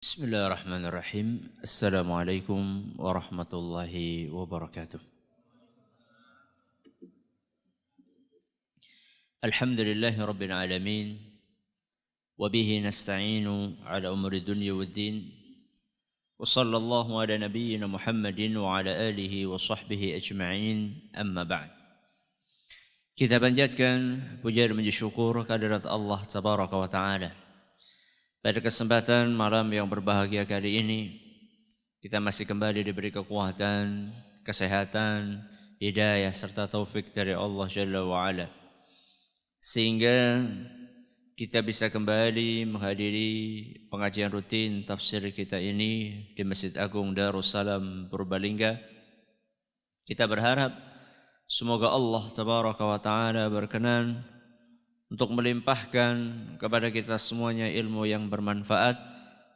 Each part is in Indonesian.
بسم الله الرحمن الرحيم السلام عليكم ورحمة الله وبركاته الحمد لله رب العالمين وبه نستعين على أمر الدنيا والدين وصلى الله على نبينا محمد وعلى آله وصحبه أجمعين أما بعد كتابا جاتكا بجير من الشكور syukur الله تبارك وتعالى Pada kesempatan malam yang berbahagia kali ini, kita masih kembali diberi kekuatan, kesehatan, hidayah serta taufik dari Allah Jalla wa ala. Sehingga kita bisa kembali menghadiri pengajian rutin tafsir kita ini di Masjid Agung Darussalam Purbalingga. Kita berharap semoga Allah Tabaraka wa taala berkenan untuk melimpahkan kepada kita semuanya ilmu yang bermanfaat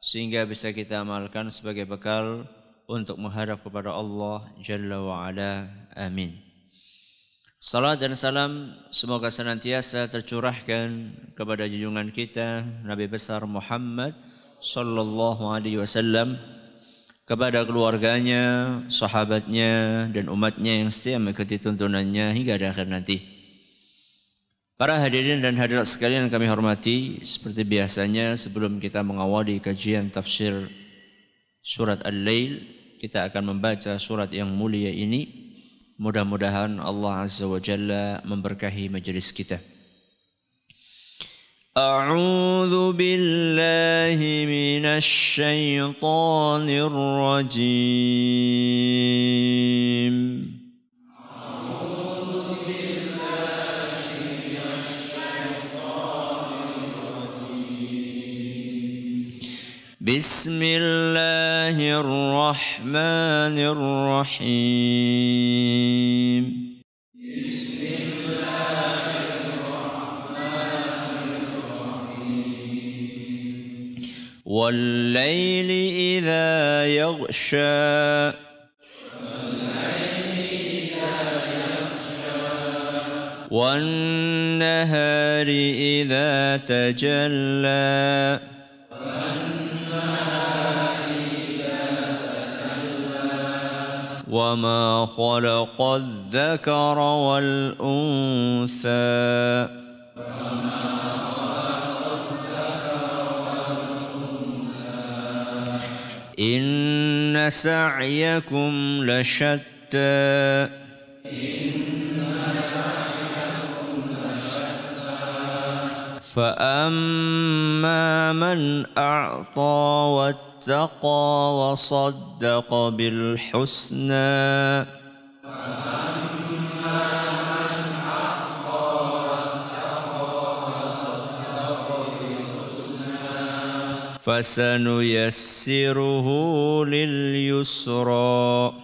sehingga bisa kita amalkan sebagai bekal untuk menghadap kepada Allah Jalla wa Ala. Amin. Salam dan salam semoga senantiasa tercurahkan kepada junjungan kita Nabi besar Muhammad sallallahu alaihi wasallam kepada keluarganya, sahabatnya dan umatnya yang setia mengikuti tuntunannya hingga akhir nanti. Para hadirin dan hadirat sekalian yang kami hormati, seperti biasanya sebelum kita mengawali kajian tafsir surat Al-Lail, kita akan membaca surat yang mulia ini. Mudah-mudahan Allah Azza wa Jalla memberkahi majelis kita. أعوذ بالله من الشيطان rajim. بسم الله الرحمن الرحيم بسم الله الرحمن الرحيم والليل إذا يغشى والنهار إذا تجلى وما خلق الذكر والأنثى إن سعيكم لشتى فأما من أعطى واتقى واتقى وصدق بالحسنى فسنيسره لليسرى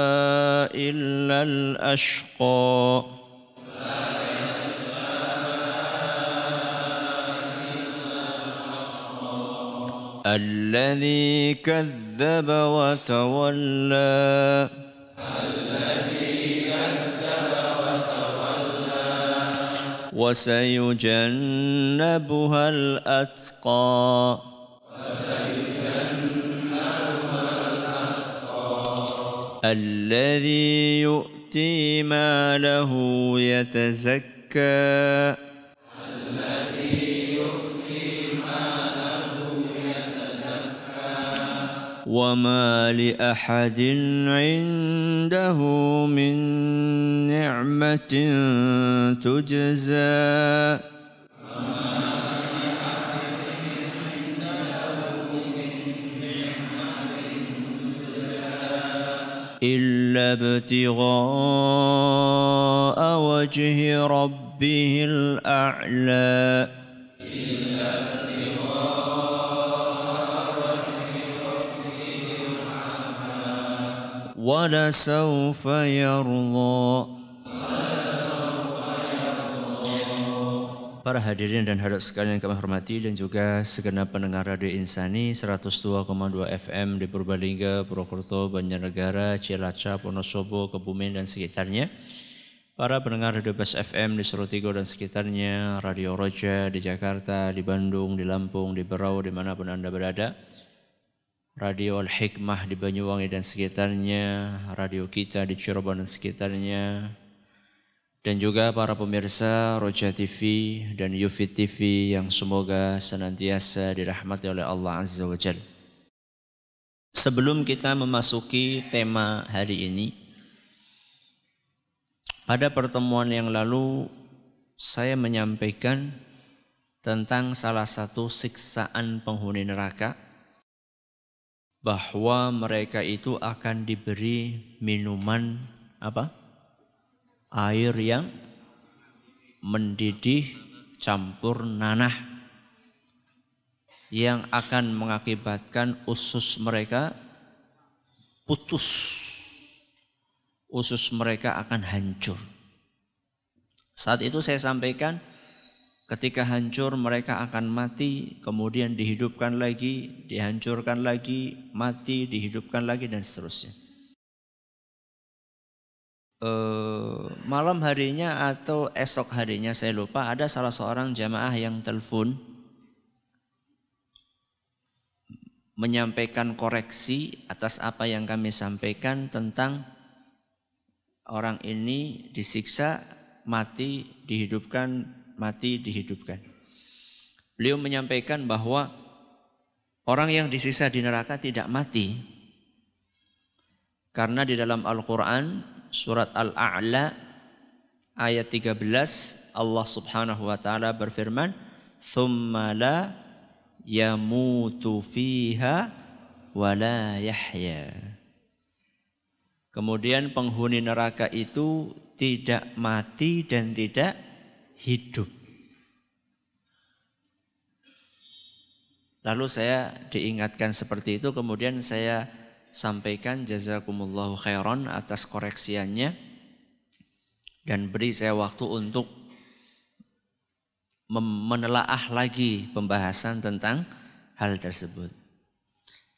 إلا الأشقى الذي كذب وتولى الذي كذب وتولى وسيجنبها الأتقى الذي يؤتي ماله يتزكى الذي يؤتي ماله يتزكى وما لأحد عنده من نعمة تجزى ابتغاء وجه ربه الأعلى ولسوف يرضى para hadirin dan hadirat sekalian yang kami hormati dan juga segenap pendengar Radio Insani 102,2 FM di Purbalingga, Purwokerto, Banjarnegara, Cilacap, Wonosobo, Kebumen dan sekitarnya. Para pendengar Radio Bas FM di Serotigo dan sekitarnya, Radio Roja di Jakarta, di Bandung, di Lampung, di Berau, dimanapun Anda berada. Radio Al-Hikmah di Banyuwangi dan sekitarnya, radio kita di Cirebon dan sekitarnya, dan juga para pemirsa Roja TV dan Yufi TV yang semoga senantiasa dirahmati oleh Allah Azza wa Jal. Sebelum kita memasuki tema hari ini, pada pertemuan yang lalu saya menyampaikan tentang salah satu siksaan penghuni neraka bahwa mereka itu akan diberi minuman apa? air yang mendidih campur nanah yang akan mengakibatkan usus mereka putus. Usus mereka akan hancur. Saat itu saya sampaikan ketika hancur mereka akan mati, kemudian dihidupkan lagi, dihancurkan lagi, mati, dihidupkan lagi dan seterusnya. Eh, malam harinya atau esok harinya saya lupa ada salah seorang jamaah yang telepon menyampaikan koreksi atas apa yang kami sampaikan tentang orang ini disiksa mati dihidupkan mati dihidupkan. Beliau menyampaikan bahwa orang yang disiksa di neraka tidak mati. Karena di dalam Al-Qur'an surat Al-A'la ayat 13 Allah Subhanahu wa taala berfirman thumma la yamutu fiha wa la yahya Kemudian penghuni neraka itu tidak mati dan tidak hidup. Lalu saya diingatkan seperti itu, kemudian saya sampaikan jazakumullahu khairan atas koreksiannya dan beri saya waktu untuk menelaah lagi pembahasan tentang hal tersebut.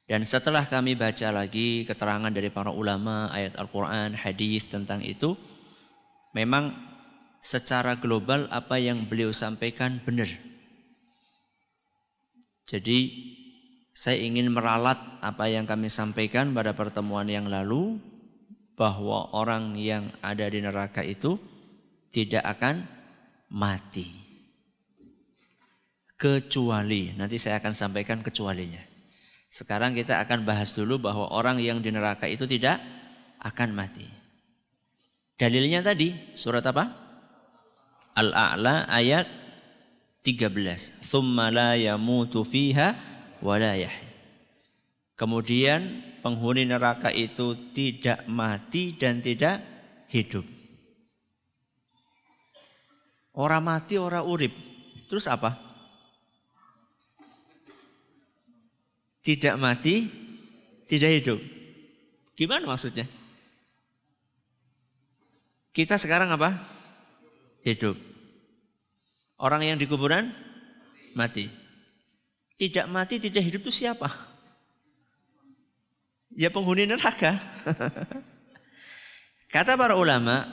Dan setelah kami baca lagi keterangan dari para ulama, ayat Al-Quran, hadis tentang itu, memang secara global apa yang beliau sampaikan benar. Jadi saya ingin meralat apa yang kami sampaikan pada pertemuan yang lalu bahwa orang yang ada di neraka itu tidak akan mati. Kecuali, nanti saya akan sampaikan kecualinya. Sekarang kita akan bahas dulu bahwa orang yang di neraka itu tidak akan mati. Dalilnya tadi surat apa? Al-A'la ayat 13. Thumma la yamutu fiha wala yahya. Kemudian penghuni neraka itu tidak mati dan tidak hidup. Orang mati, orang urip. Terus apa? Tidak mati, tidak hidup. Gimana maksudnya? Kita sekarang apa? Hidup. Orang yang di kuburan mati tidak mati, tidak hidup itu siapa? Ya penghuni neraka. Kata para ulama,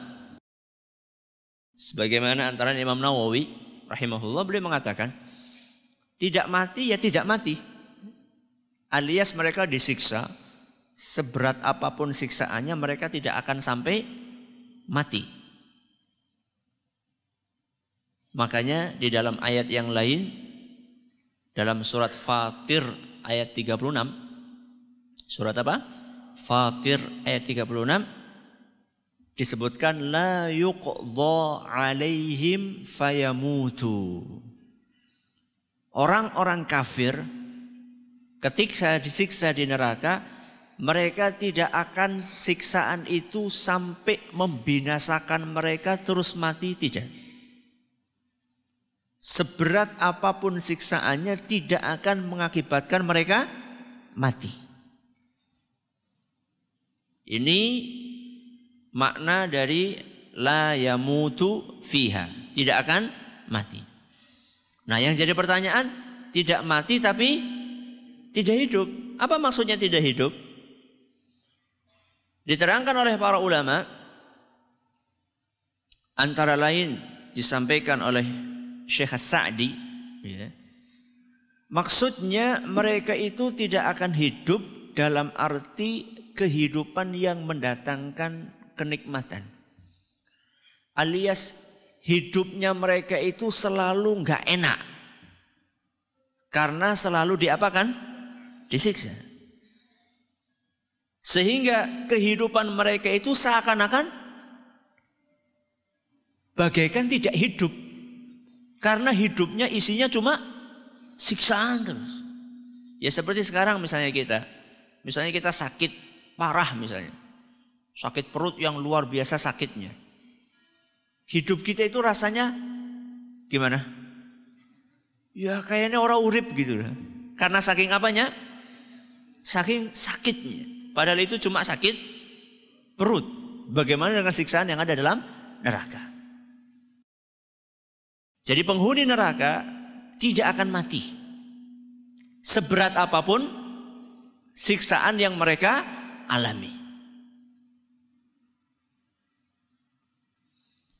sebagaimana antara Imam Nawawi rahimahullah beliau mengatakan, tidak mati ya tidak mati. Alias mereka disiksa, seberat apapun siksaannya mereka tidak akan sampai mati. Makanya di dalam ayat yang lain dalam surat Fatir ayat 36. Surat apa? Fatir ayat 36 disebutkan la yuqdha alaihim fayamutu. Orang-orang kafir ketika disiksa di neraka mereka tidak akan siksaan itu sampai membinasakan mereka terus mati tidak seberat apapun siksaannya tidak akan mengakibatkan mereka mati. Ini makna dari la yamutu fiha, tidak akan mati. Nah, yang jadi pertanyaan, tidak mati tapi tidak hidup. Apa maksudnya tidak hidup? Diterangkan oleh para ulama antara lain disampaikan oleh Syekh Sa'di ya. Maksudnya mereka itu tidak akan hidup dalam arti kehidupan yang mendatangkan kenikmatan. Alias hidupnya mereka itu selalu nggak enak. Karena selalu diapakan? Disiksa. Sehingga kehidupan mereka itu seakan-akan bagaikan tidak hidup. Karena hidupnya isinya cuma siksaan terus. Ya seperti sekarang misalnya kita. Misalnya kita sakit parah misalnya. Sakit perut yang luar biasa sakitnya. Hidup kita itu rasanya gimana? Ya kayaknya orang urip gitu lah. Karena saking apanya? Saking sakitnya. Padahal itu cuma sakit perut. Bagaimana dengan siksaan yang ada dalam neraka? Jadi penghuni neraka tidak akan mati. Seberat apapun siksaan yang mereka alami.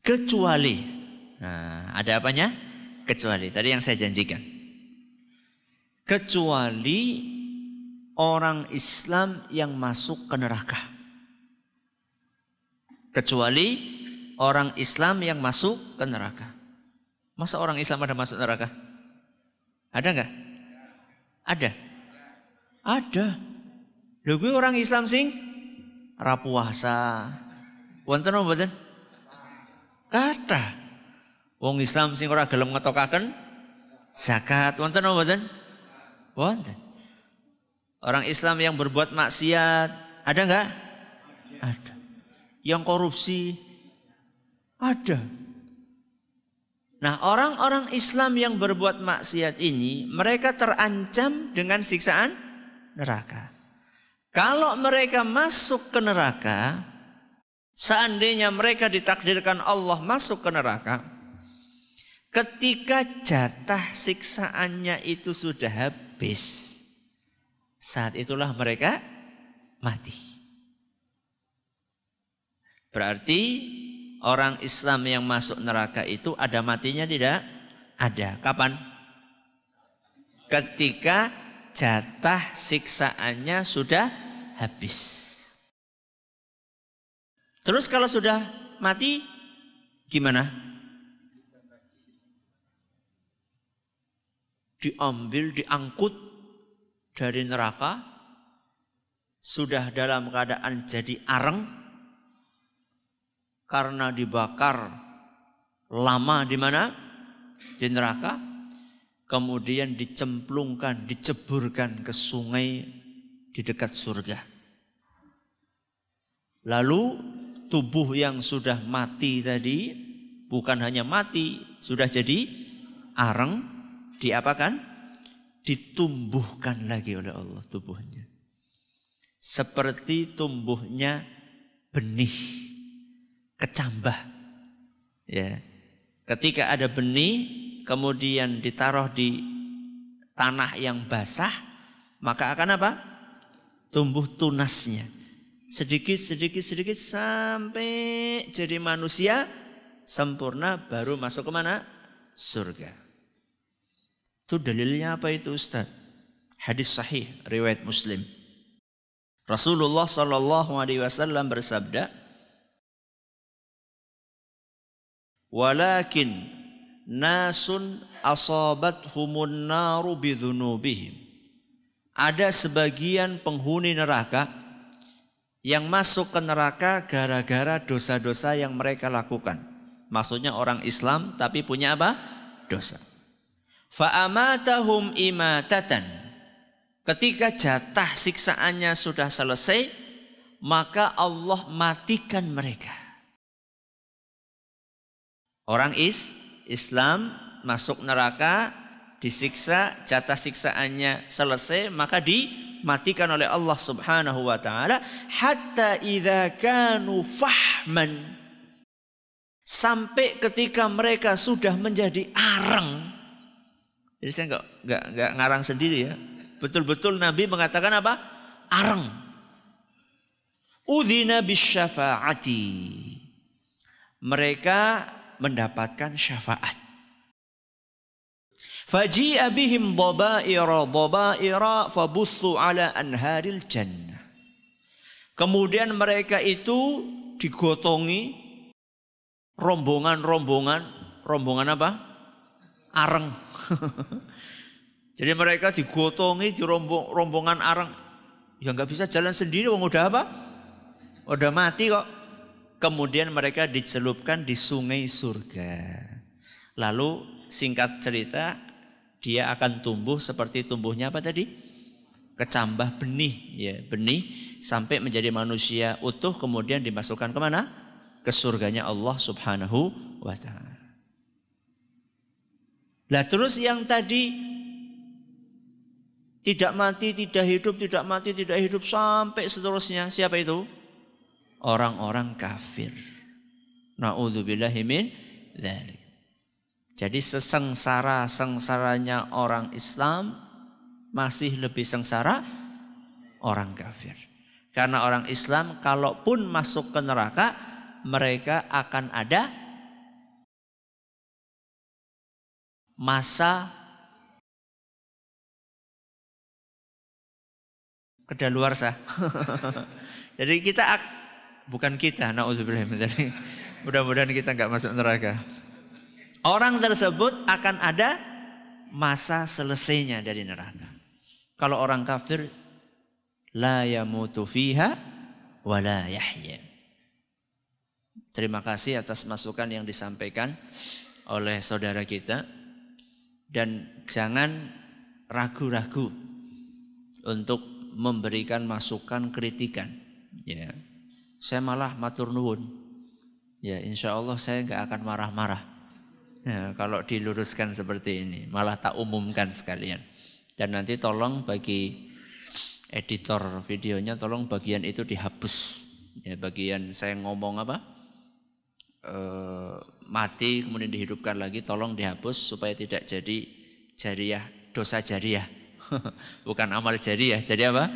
Kecuali, nah, ada apanya? Kecuali, tadi yang saya janjikan. Kecuali orang Islam yang masuk ke neraka. Kecuali orang Islam yang masuk ke neraka. Masa orang Islam ada masuk neraka? Ada nggak? Ada. Ada. Lho gue orang Islam sing rapuasa. Wonten apa mboten? Kata. Wong Islam sing ora gelem ngetokaken zakat. Wonten apa mboten? Wonten. Orang Islam yang berbuat maksiat, ada enggak? Ada. Yang korupsi, ada. Nah, orang-orang Islam yang berbuat maksiat ini, mereka terancam dengan siksaan neraka. Kalau mereka masuk ke neraka, seandainya mereka ditakdirkan Allah masuk ke neraka, ketika jatah siksaannya itu sudah habis, saat itulah mereka mati. Berarti orang Islam yang masuk neraka itu ada matinya tidak? Ada. Kapan? Ketika jatah siksaannya sudah habis. Terus kalau sudah mati gimana? Diambil, diangkut dari neraka sudah dalam keadaan jadi areng karena dibakar lama di mana? Di neraka. Kemudian dicemplungkan, diceburkan ke sungai di dekat surga. Lalu tubuh yang sudah mati tadi bukan hanya mati, sudah jadi arang diapakan? Ditumbuhkan lagi oleh Allah tubuhnya. Seperti tumbuhnya benih kecambah. Ya. Ketika ada benih kemudian ditaruh di tanah yang basah, maka akan apa? Tumbuh tunasnya. Sedikit, sedikit, sedikit sampai jadi manusia sempurna baru masuk ke mana? Surga. Itu dalilnya apa itu Ustaz? Hadis sahih riwayat Muslim. Rasulullah Shallallahu alaihi wasallam bersabda, walakin nasun asabat humun naru bidhunubihim. Ada sebagian penghuni neraka yang masuk ke neraka gara-gara dosa-dosa yang mereka lakukan. Maksudnya orang Islam tapi punya apa? Dosa. Fa'amatahum imatatan. Ketika jatah siksaannya sudah selesai, maka Allah matikan mereka. Orang is Islam masuk neraka, disiksa, jatah siksaannya selesai, maka dimatikan oleh Allah Subhanahu wa taala hatta idza kanu fahman sampai ketika mereka sudah menjadi arang. Jadi saya enggak enggak enggak ngarang sendiri ya. Betul-betul Nabi mengatakan apa? Arang. Udhina bisyafaati. Mereka mendapatkan syafaat. Faji'a bihim dhabaira dhabaira fabussu ala anharil jannah. Kemudian mereka itu digotongi rombongan-rombongan, rombongan apa? Areng. Jadi mereka digotongi di rombong, rombongan areng. Ya nggak bisa jalan sendiri, wong udah apa? Udah mati kok kemudian mereka dicelupkan di sungai surga. Lalu singkat cerita dia akan tumbuh seperti tumbuhnya apa tadi? Kecambah benih ya, benih sampai menjadi manusia utuh kemudian dimasukkan kemana? Ke surganya Allah Subhanahu wa taala. Nah terus yang tadi tidak mati, tidak hidup, tidak mati, tidak hidup sampai seterusnya. Siapa itu? orang-orang kafir. Naudzubillahimin dari. Jadi sesengsara-sengsaranya orang Islam masih lebih sengsara orang kafir. Karena orang Islam kalaupun masuk ke neraka mereka akan ada masa kedaluarsa. Jadi kita bukan kita. Nauzubillah Mudah-mudahan kita nggak masuk neraka. Orang tersebut akan ada masa selesainya dari neraka. Kalau orang kafir la yamutu fiha wa la yahya. Terima kasih atas masukan yang disampaikan oleh saudara kita dan jangan ragu-ragu untuk memberikan masukan kritikan ya saya malah matur nuwun. Ya insya Allah saya nggak akan marah-marah. Ya, kalau diluruskan seperti ini, malah tak umumkan sekalian. Dan nanti tolong bagi editor videonya, tolong bagian itu dihapus. Ya, bagian saya ngomong apa? E, mati kemudian dihidupkan lagi, tolong dihapus supaya tidak jadi jariah dosa jariah. Bukan amal jariah, jadi apa?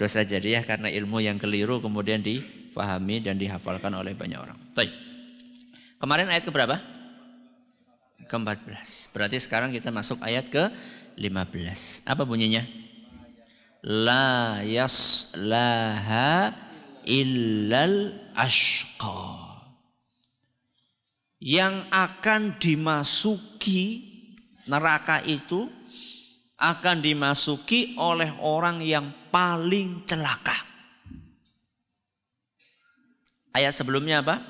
Dosa jariah karena ilmu yang keliru kemudian di dipahami dan dihafalkan oleh banyak orang. Baik. Kemarin ayat ke berapa? Ke-14. Berarti sekarang kita masuk ayat ke-15. Apa bunyinya? La yaslaha illal ashqa. Yang akan dimasuki neraka itu akan dimasuki oleh orang yang paling celaka. Ayat sebelumnya apa?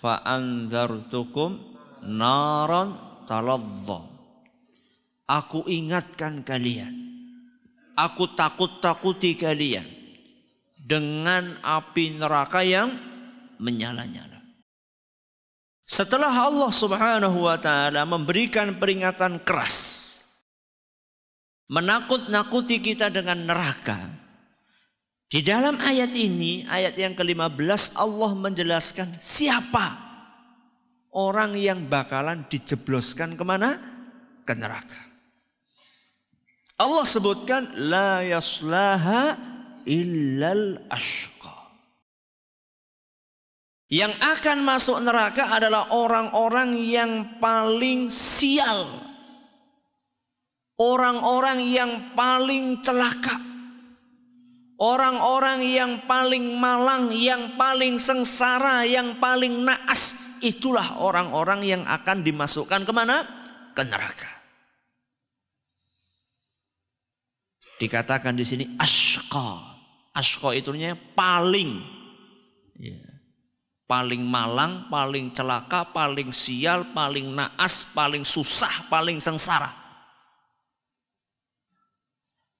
Fa'anzartukum naron taladza. Aku ingatkan kalian. Aku takut-takuti kalian. Dengan api neraka yang menyala-nyala. Setelah Allah Subhanahu wa taala memberikan peringatan keras menakut-nakuti kita dengan neraka, di dalam ayat ini, ayat yang ke-15 Allah menjelaskan siapa orang yang bakalan dijebloskan kemana? Ke neraka. Allah sebutkan la yaslaha illal ashqa. Yang akan masuk neraka adalah orang-orang yang paling sial. Orang-orang yang paling celaka Orang-orang yang paling malang, yang paling sengsara, yang paling naas. Itulah orang-orang yang akan dimasukkan kemana? Ke neraka. Dikatakan di sini asko, asko itunya paling. Ya. Paling malang, paling celaka, paling sial, paling naas, paling susah, paling sengsara.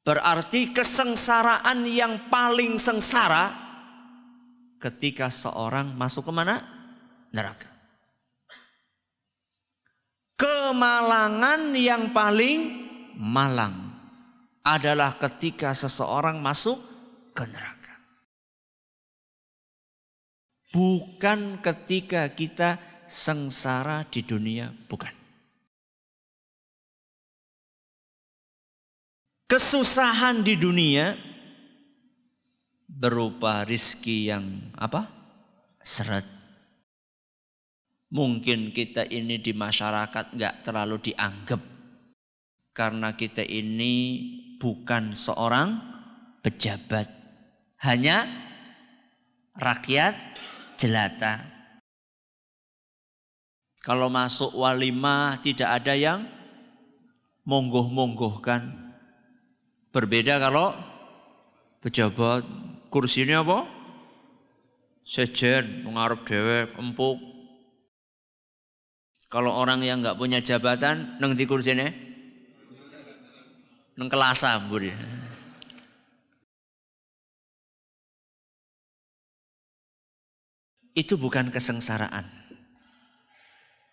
Berarti kesengsaraan yang paling sengsara ketika seorang masuk ke mana? Neraka. Kemalangan yang paling malang adalah ketika seseorang masuk ke neraka. Bukan ketika kita sengsara di dunia, bukan. kesusahan di dunia berupa rizki yang apa? Seret. Mungkin kita ini di masyarakat nggak terlalu dianggap karena kita ini bukan seorang pejabat, hanya rakyat jelata. Kalau masuk walimah tidak ada yang monggoh-monggohkan Berbeda kalau pejabat kursinya apa? Sejen, pengaruh dewek, empuk. Kalau orang yang nggak punya jabatan, neng di kursinya? Neng kelasa, buri. Itu bukan kesengsaraan.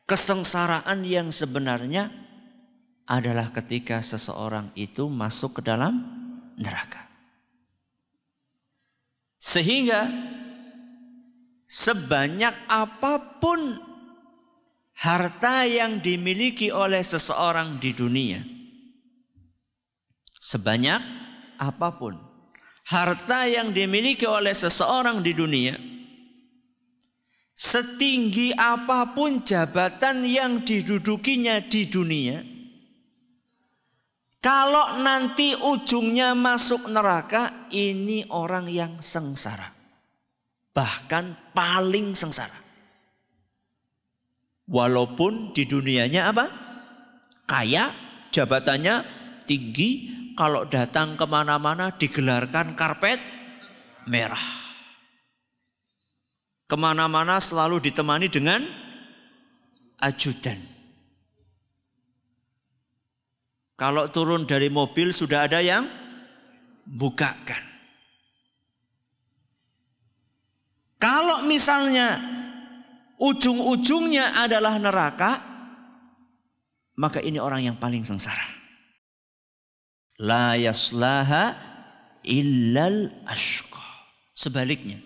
Kesengsaraan yang sebenarnya adalah ketika seseorang itu masuk ke dalam neraka. Sehingga sebanyak apapun harta yang dimiliki oleh seseorang di dunia, sebanyak apapun harta yang dimiliki oleh seseorang di dunia, setinggi apapun jabatan yang didudukinya di dunia, kalau nanti ujungnya masuk neraka, ini orang yang sengsara. Bahkan paling sengsara. Walaupun di dunianya apa? Kaya, jabatannya tinggi. Kalau datang kemana-mana digelarkan karpet merah. Kemana-mana selalu ditemani dengan ajudan. Kalau turun dari mobil sudah ada yang bukakan. Kalau misalnya ujung-ujungnya adalah neraka, maka ini orang yang paling sengsara. La yaslaha illal ashqa. Sebaliknya.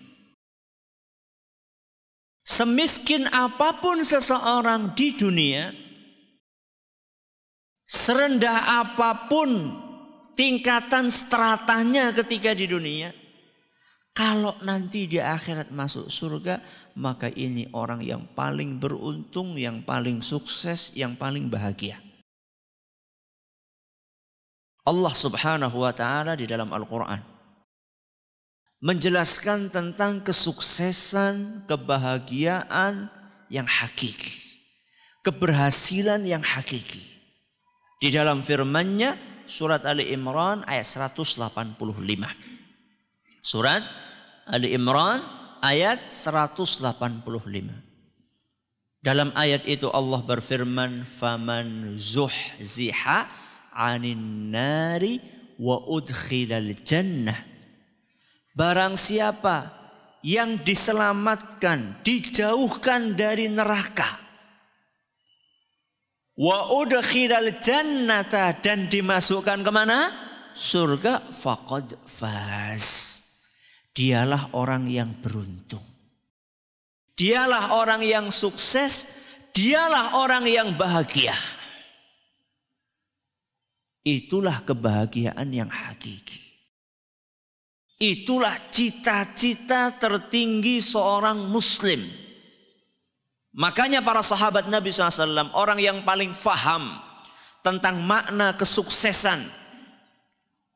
Semiskin apapun seseorang di dunia, Serendah apapun tingkatan stratanya ketika di dunia. Kalau nanti di akhirat masuk surga, maka ini orang yang paling beruntung, yang paling sukses, yang paling bahagia. Allah Subhanahu wa taala di dalam Al-Qur'an menjelaskan tentang kesuksesan, kebahagiaan yang hakiki, keberhasilan yang hakiki. Di dalam firmannya surat Ali Imran ayat 185. Surat Ali Imran ayat 185. Dalam ayat itu Allah berfirman, "Faman zuhziha 'anin nari wa udkhilal jannah." Barang siapa yang diselamatkan, dijauhkan dari neraka, Wa udkhilal jannata dan dimasukkan kemana? Surga faqad faz. Dialah orang yang beruntung. Dialah orang yang sukses. Dialah orang yang bahagia. Itulah kebahagiaan yang hakiki. Itulah cita-cita tertinggi seorang Muslim Makanya para sahabat Nabi SAW orang yang paling faham tentang makna kesuksesan.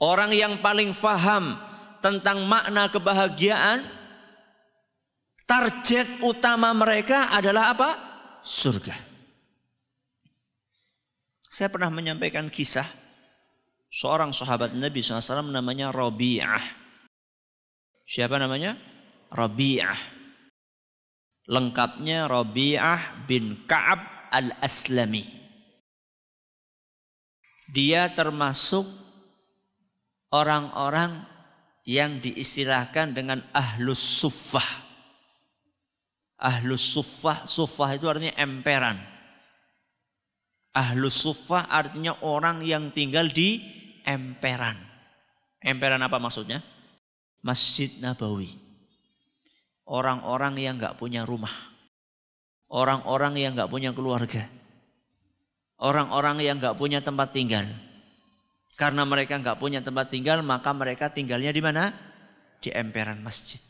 Orang yang paling faham tentang makna kebahagiaan. Target utama mereka adalah apa? Surga. Saya pernah menyampaikan kisah seorang sahabat Nabi SAW namanya Rabi'ah. Siapa namanya? Rabi'ah. Lengkapnya Rabi'ah bin Ka'ab al-Aslami. Dia termasuk orang-orang yang diistilahkan dengan ahlus suffah. Ahlus suffah, Sufah itu artinya emperan. Ahlus suffah artinya orang yang tinggal di emperan. Emperan apa maksudnya? Masjid Nabawi orang-orang yang nggak punya rumah, orang-orang yang nggak punya keluarga, orang-orang yang nggak punya tempat tinggal. Karena mereka nggak punya tempat tinggal, maka mereka tinggalnya di mana? Di emperan masjid.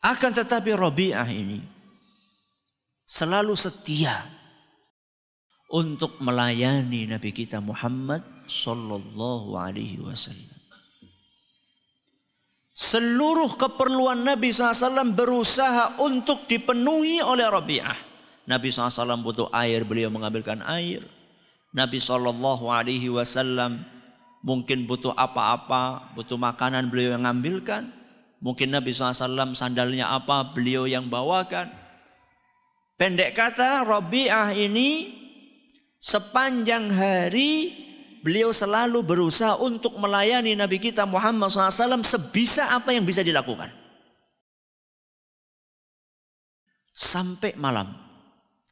Akan tetapi Robiah ini selalu setia untuk melayani Nabi kita Muhammad Sallallahu Alaihi Wasallam. Seluruh keperluan Nabi SAW berusaha untuk dipenuhi oleh Rabi'ah. Nabi SAW butuh air, beliau mengambilkan air. Nabi SAW mungkin butuh apa-apa, butuh makanan, beliau yang ambilkan. Mungkin Nabi SAW sandalnya apa, beliau yang bawakan. Pendek kata, Rabi'ah ini sepanjang hari beliau selalu berusaha untuk melayani Nabi kita Muhammad SAW sebisa apa yang bisa dilakukan. Sampai malam.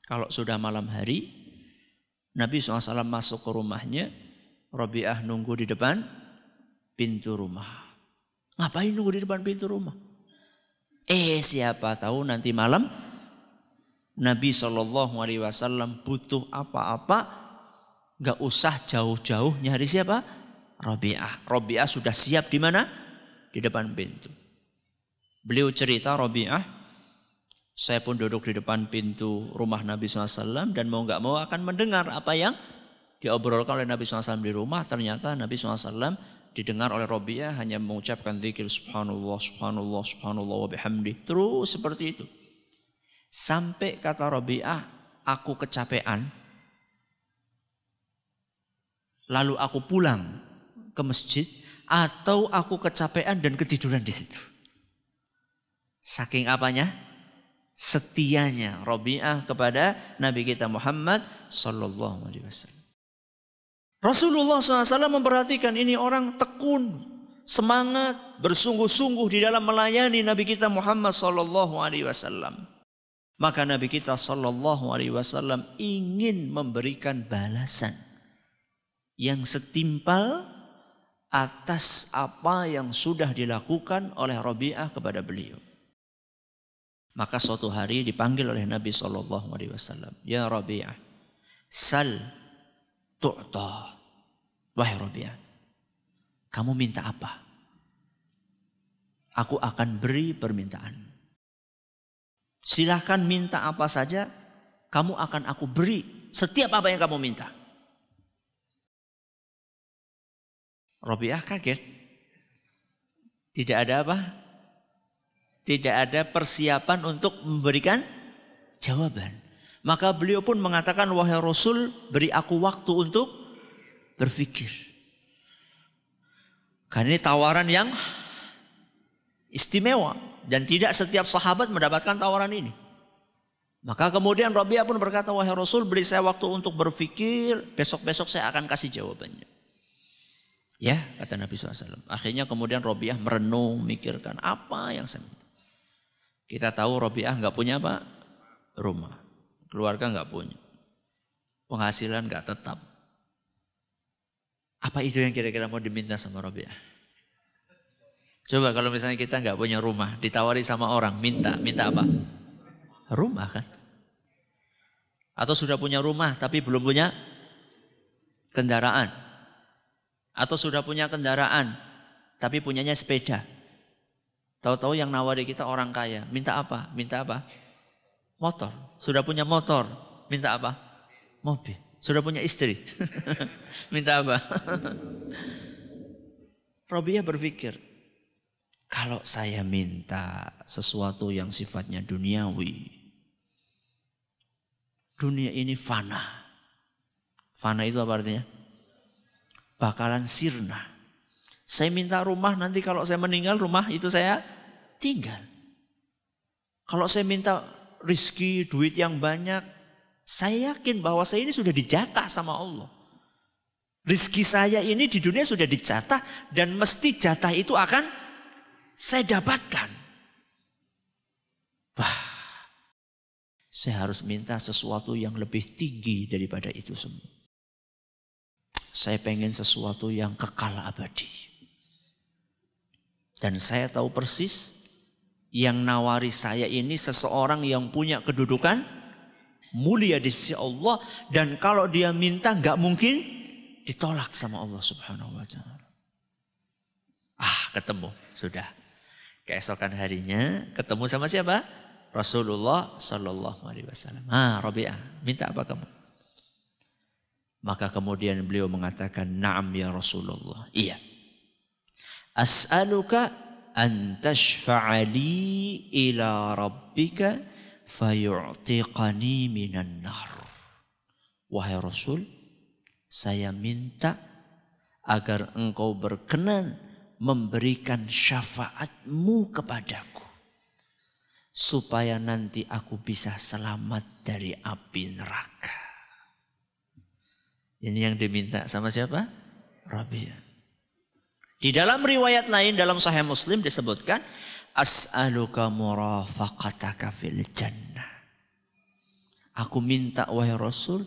Kalau sudah malam hari, Nabi SAW masuk ke rumahnya. Robiah nunggu di depan pintu rumah. Ngapain nunggu di depan pintu rumah? Eh siapa tahu nanti malam Nabi Shallallahu Alaihi Wasallam butuh apa-apa nggak usah jauh-jauh nyari siapa? Robiah Robiah sudah siap di mana? Di depan pintu. Beliau cerita Robiah, saya pun duduk di depan pintu rumah Nabi SAW dan mau nggak mau akan mendengar apa yang diobrolkan oleh Nabi SAW di rumah. Ternyata Nabi SAW didengar oleh Robiah hanya mengucapkan zikir subhanallah, subhanallah, subhanallah wa bihamdi. Terus seperti itu. Sampai kata Robiah aku kecapean lalu aku pulang ke masjid atau aku kecapean dan ketiduran di situ. Saking apanya? Setianya Robi'ah kepada Nabi kita Muhammad Sallallahu Alaihi Wasallam. Rasulullah SAW memperhatikan ini orang tekun, semangat, bersungguh-sungguh di dalam melayani Nabi kita Muhammad Sallallahu Alaihi Wasallam. Maka Nabi kita Sallallahu Alaihi Wasallam ingin memberikan balasan yang setimpal atas apa yang sudah dilakukan oleh Rabi'ah kepada beliau. Maka suatu hari dipanggil oleh Nabi Shallallahu Alaihi Wasallam, ya Rabi'ah, sal tu'ta. Wahai Rabi'ah, kamu minta apa? Aku akan beri permintaan. Silahkan minta apa saja, kamu akan aku beri setiap apa yang kamu minta. Robiah kaget. Tidak ada apa? Tidak ada persiapan untuk memberikan jawaban. Maka beliau pun mengatakan, wahai Rasul, beri aku waktu untuk berpikir. Karena ini tawaran yang istimewa. Dan tidak setiap sahabat mendapatkan tawaran ini. Maka kemudian Rabi'ah pun berkata, wahai Rasul, beri saya waktu untuk berpikir, besok-besok saya akan kasih jawabannya. Ya, kata Nabi SAW. Akhirnya kemudian Robiah merenung, mikirkan apa yang saya minta. Kita tahu Robiah nggak punya apa? Rumah. Keluarga nggak punya. Penghasilan nggak tetap. Apa itu yang kira-kira mau diminta sama Robiah? Coba kalau misalnya kita nggak punya rumah, ditawari sama orang, minta, minta apa? Rumah kan? Atau sudah punya rumah tapi belum punya kendaraan, atau sudah punya kendaraan tapi punyanya sepeda. Tahu-tahu yang nawari kita orang kaya, minta apa? Minta apa? Motor. Sudah punya motor, minta apa? Mobil. Sudah punya istri. minta apa? Robiah berpikir, kalau saya minta sesuatu yang sifatnya duniawi, dunia ini fana. Fana itu apa artinya? bakalan sirna. Saya minta rumah nanti kalau saya meninggal rumah itu saya tinggal. Kalau saya minta rizki, duit yang banyak, saya yakin bahwa saya ini sudah dijatah sama Allah. Rizki saya ini di dunia sudah dicatat dan mesti jatah itu akan saya dapatkan. Wah, saya harus minta sesuatu yang lebih tinggi daripada itu semua. Saya pengen sesuatu yang kekal abadi. Dan saya tahu persis yang nawari saya ini seseorang yang punya kedudukan mulia di sisi Allah dan kalau dia minta nggak mungkin ditolak sama Allah Subhanahu wa taala. Ah, ketemu sudah. Keesokan harinya ketemu sama siapa? Rasulullah Shallallahu Alaihi Wasallam. Ah, Robiah, minta apa kamu? Maka kemudian beliau mengatakan, "Na'am ya Rasulullah." Iya. As'aluka an tashfa'ali ila rabbika fayu'tiqani minan nar. Wahai Rasul, saya minta agar engkau berkenan memberikan syafaatmu kepadaku supaya nanti aku bisa selamat dari api neraka. Ini yang diminta sama siapa? Rabi'ah. Di dalam riwayat lain dalam Sahih Muslim disebutkan as'aluka murafaqataka fil jannah. Aku minta wahai Rasul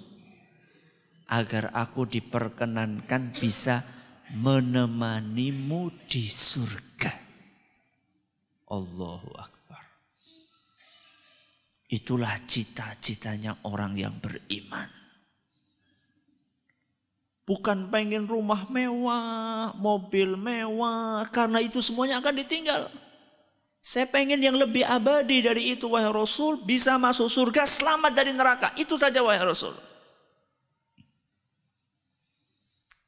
agar aku diperkenankan bisa menemanimu di surga. Allahu Akbar. Itulah cita-citanya orang yang beriman. Bukan pengen rumah mewah, mobil mewah, karena itu semuanya akan ditinggal. Saya pengen yang lebih abadi dari itu wahai Rasul, bisa masuk surga selamat dari neraka. Itu saja wahai Rasul.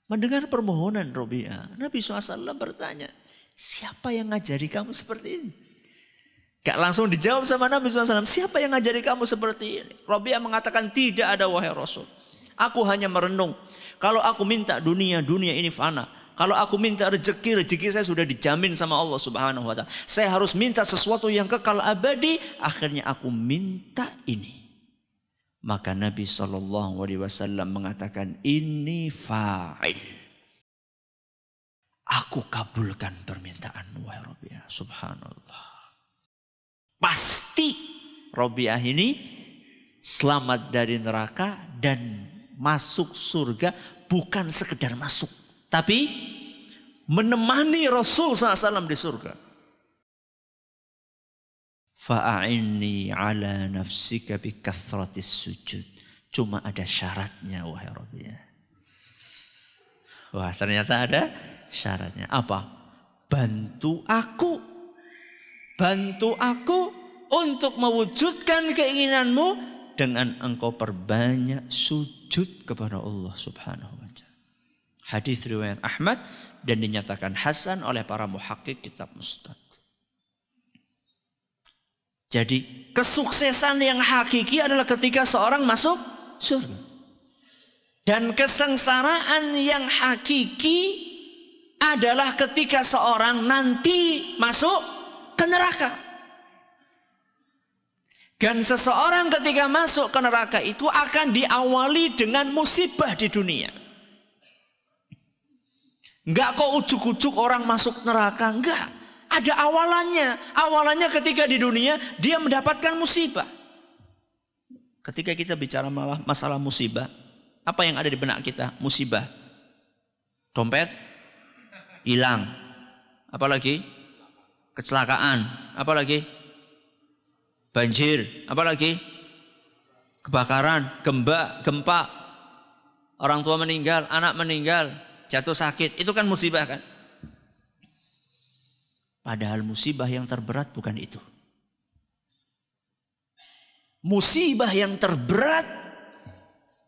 Mendengar permohonan Robi'ah, Nabi SAW bertanya, siapa yang ngajari kamu seperti ini? Gak langsung dijawab sama Nabi SAW. Siapa yang ngajari kamu seperti ini? Robi'ah mengatakan tidak ada wahai Rasul. Aku hanya merenung. Kalau aku minta dunia, dunia ini fana. Kalau aku minta rezeki, rezeki saya sudah dijamin sama Allah Subhanahu wa taala. Saya harus minta sesuatu yang kekal abadi, akhirnya aku minta ini. Maka Nabi Shallallahu alaihi wasallam mengatakan ini fa'il. Aku kabulkan permintaan wahai Rabi'ah. Subhanallah. Pasti Robiah ini selamat dari neraka dan masuk surga bukan sekedar masuk. Tapi menemani Rasul SAW di surga. Fa'ainni ala nafsika bi kathratis sujud. Cuma ada syaratnya wahai Rabbiya. Wah ternyata ada syaratnya. Apa? Bantu aku. Bantu aku untuk mewujudkan keinginanmu dengan engkau perbanyak sujud kepada Allah Subhanahu wa taala. Hadis riwayat Ahmad dan dinyatakan hasan oleh para muhakkik kitab Mustad. Jadi kesuksesan yang hakiki adalah ketika seorang masuk surga. Dan kesengsaraan yang hakiki adalah ketika seorang nanti masuk ke neraka. Dan seseorang ketika masuk ke neraka itu akan diawali dengan musibah di dunia. Enggak kok ujuk-ujuk orang masuk neraka, enggak. Ada awalannya. Awalannya ketika di dunia dia mendapatkan musibah. Ketika kita bicara malah masalah musibah, apa yang ada di benak kita? Musibah. Dompet hilang. Apalagi kecelakaan, apalagi banjir, apalagi kebakaran, gempa, gempa, orang tua meninggal, anak meninggal, jatuh sakit, itu kan musibah kan? Padahal musibah yang terberat bukan itu. Musibah yang terberat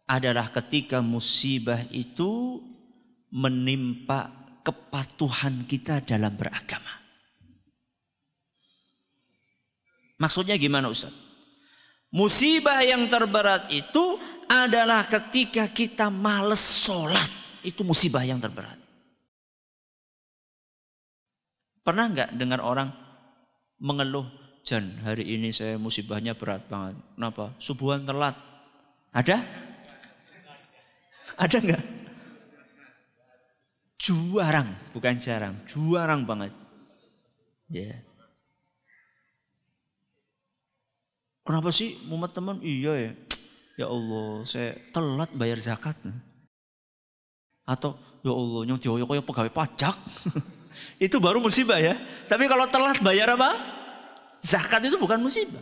adalah ketika musibah itu menimpa kepatuhan kita dalam beragama. Maksudnya gimana Ustaz? Musibah yang terberat itu adalah ketika kita males sholat. Itu musibah yang terberat. Pernah nggak dengar orang mengeluh, Jan hari ini saya musibahnya berat banget. Kenapa? Subuhan telat. Ada? Ada nggak? Juarang, bukan jarang. Juarang banget. Ya. Yeah. Kenapa sih mumet teman? Iya ya. Ya Allah, saya telat bayar zakat. Atau ya Allah, nyong dioyok yang pegawai pajak. itu baru musibah ya. Tapi kalau telat bayar apa? Zakat itu bukan musibah.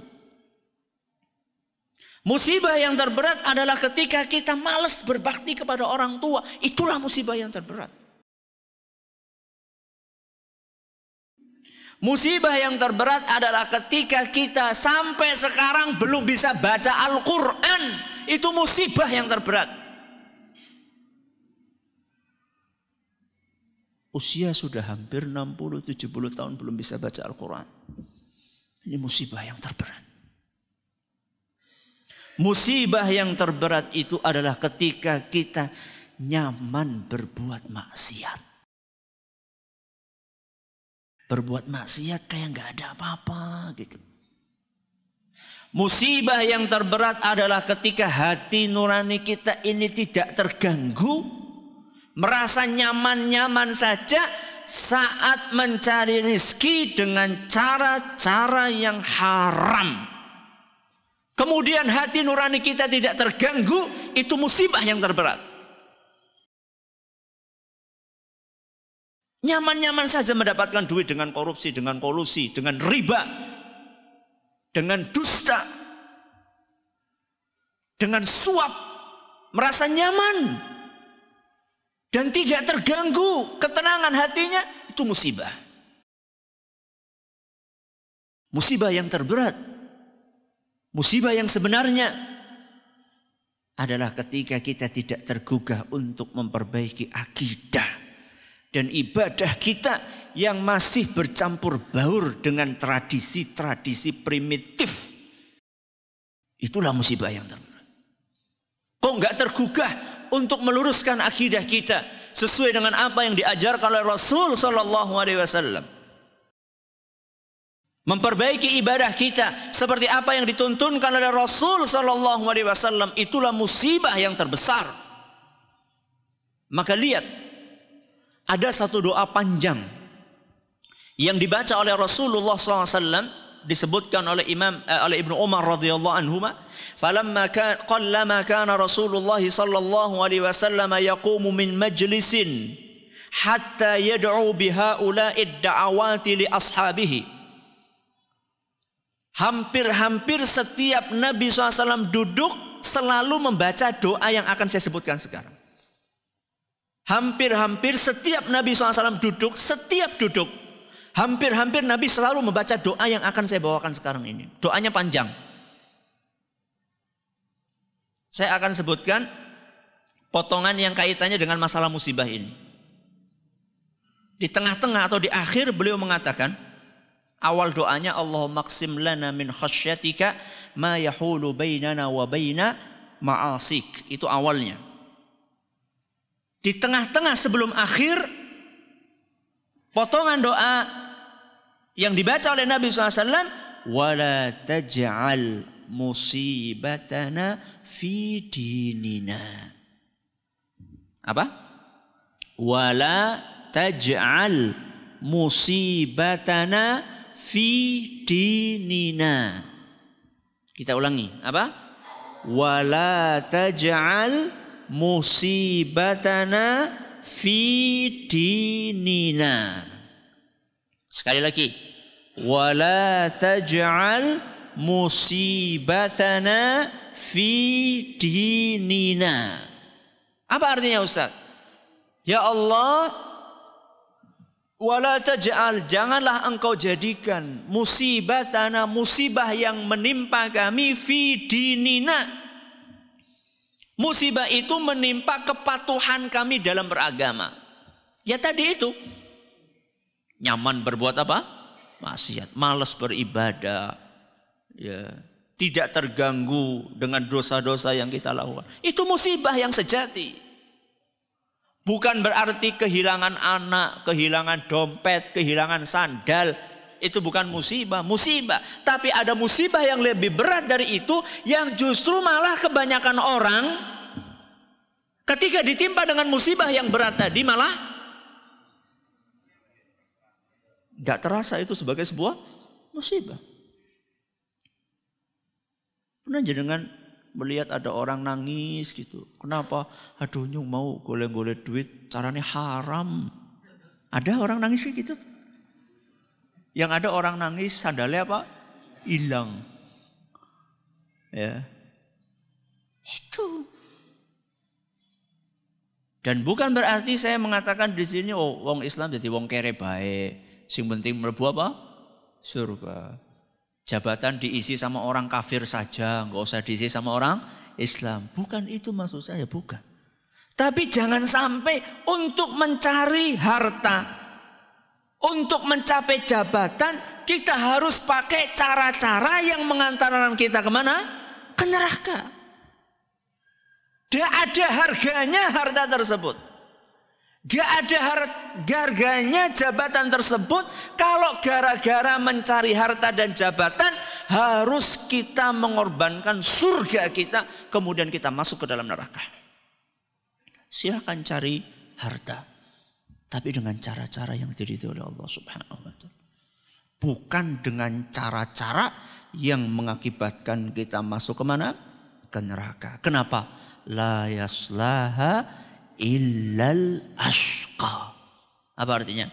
Musibah yang terberat adalah ketika kita malas berbakti kepada orang tua. Itulah musibah yang terberat. Musibah yang terberat adalah ketika kita sampai sekarang belum bisa baca Al-Quran. Itu musibah yang terberat. Usia sudah hampir 60-70 tahun belum bisa baca Al-Quran. Ini musibah yang terberat. Musibah yang terberat itu adalah ketika kita nyaman berbuat maksiat berbuat maksiat kayak nggak ada apa-apa gitu. Musibah yang terberat adalah ketika hati nurani kita ini tidak terganggu, merasa nyaman-nyaman saja saat mencari rizki dengan cara-cara yang haram. Kemudian hati nurani kita tidak terganggu, itu musibah yang terberat. Nyaman-nyaman saja mendapatkan duit dengan korupsi, dengan kolusi, dengan riba, dengan dusta, dengan suap, merasa nyaman dan tidak terganggu ketenangan hatinya itu musibah. Musibah yang terberat, musibah yang sebenarnya adalah ketika kita tidak tergugah untuk memperbaiki akidah dan ibadah kita yang masih bercampur baur dengan tradisi-tradisi primitif. Itulah musibah yang terberat. Kok nggak tergugah untuk meluruskan akidah kita sesuai dengan apa yang diajarkan oleh Rasul saw Memperbaiki ibadah kita seperti apa yang dituntunkan oleh Rasul saw itulah musibah yang terbesar. Maka lihat ada satu doa panjang yang dibaca oleh Rasulullah SAW disebutkan oleh Imam eh, oleh Ibnu Umar radhiyallahu anhu falamma kan qallama kana Rasulullah sallallahu alaihi wasallam yaqumu min majlisin hatta yad'u bihaula'id da'awati li ashabihi hampir-hampir setiap Nabi SAW duduk selalu membaca doa yang akan saya sebutkan sekarang Hampir-hampir setiap Nabi SAW duduk, setiap duduk. Hampir-hampir Nabi selalu membaca doa yang akan saya bawakan sekarang ini. Doanya panjang. Saya akan sebutkan potongan yang kaitannya dengan masalah musibah ini. Di tengah-tengah atau di akhir beliau mengatakan, awal doanya Allah maksim lana min khasyatika ma yahulu bainana wa baina ma'asik. Itu awalnya. Di tengah-tengah sebelum akhir, potongan doa yang dibaca oleh Nabi SAW, wala taj'al musibatana fi dinina. Apa? Wala taj'al musibatana fi dinina. Kita ulangi, apa? Wala taj'al musibatana fi dinina. Sekali lagi. Wala taj'al musibatana fi dinina. Apa artinya Ustaz? Ya Allah, wala taj'al janganlah engkau jadikan musibatana musibah yang menimpa kami fi dinina Musibah itu menimpa kepatuhan kami dalam beragama. Ya tadi itu. Nyaman berbuat apa? Maksiat, malas beribadah. Ya, tidak terganggu dengan dosa-dosa yang kita lakukan. Itu musibah yang sejati. Bukan berarti kehilangan anak, kehilangan dompet, kehilangan sandal, itu bukan musibah, musibah. Tapi ada musibah yang lebih berat dari itu yang justru malah kebanyakan orang ketika ditimpa dengan musibah yang berat tadi malah nggak terasa itu sebagai sebuah musibah. Pernah dengan melihat ada orang nangis gitu. Kenapa? Aduh nyung mau golek-golek duit caranya haram. Ada orang nangis gitu? Yang ada orang nangis sandalnya apa? Hilang. Ya. Itu. Dan bukan berarti saya mengatakan di sini oh, wong Islam jadi wong kere baik. Sing penting mlebu apa? Surga. Jabatan diisi sama orang kafir saja, nggak usah diisi sama orang Islam. Bukan itu maksud saya, bukan. Tapi jangan sampai untuk mencari harta untuk mencapai jabatan kita harus pakai cara-cara yang mengantarkan kita kemana? Ke neraka. Gak ada harganya harta tersebut. Gak ada harganya jabatan tersebut kalau gara-gara mencari harta dan jabatan harus kita mengorbankan surga kita kemudian kita masuk ke dalam neraka. Silahkan cari harta. Tapi dengan cara-cara yang diridhoi oleh Allah Subhanahu wa taala. Bukan dengan cara-cara yang mengakibatkan kita masuk ke mana? Ke neraka. Kenapa? La yaslaha illal ashqa. Apa artinya?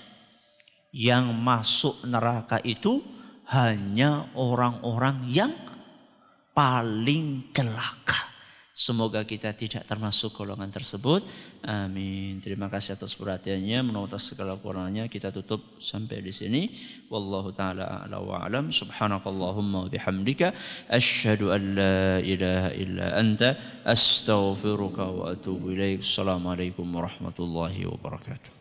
Yang masuk neraka itu hanya orang-orang yang paling celaka. Semoga kita tidak termasuk golongan tersebut. Amin. Terima kasih atas perhatiannya, menurut segala kurangnya. Kita tutup sampai di sini. Wallahu taala ala wa alam. Subhanakallahumma bihamdika asyhadu an la ilaha illa anta astaghfiruka wa atubu ilaik. Assalamualaikum warahmatullahi wabarakatuh.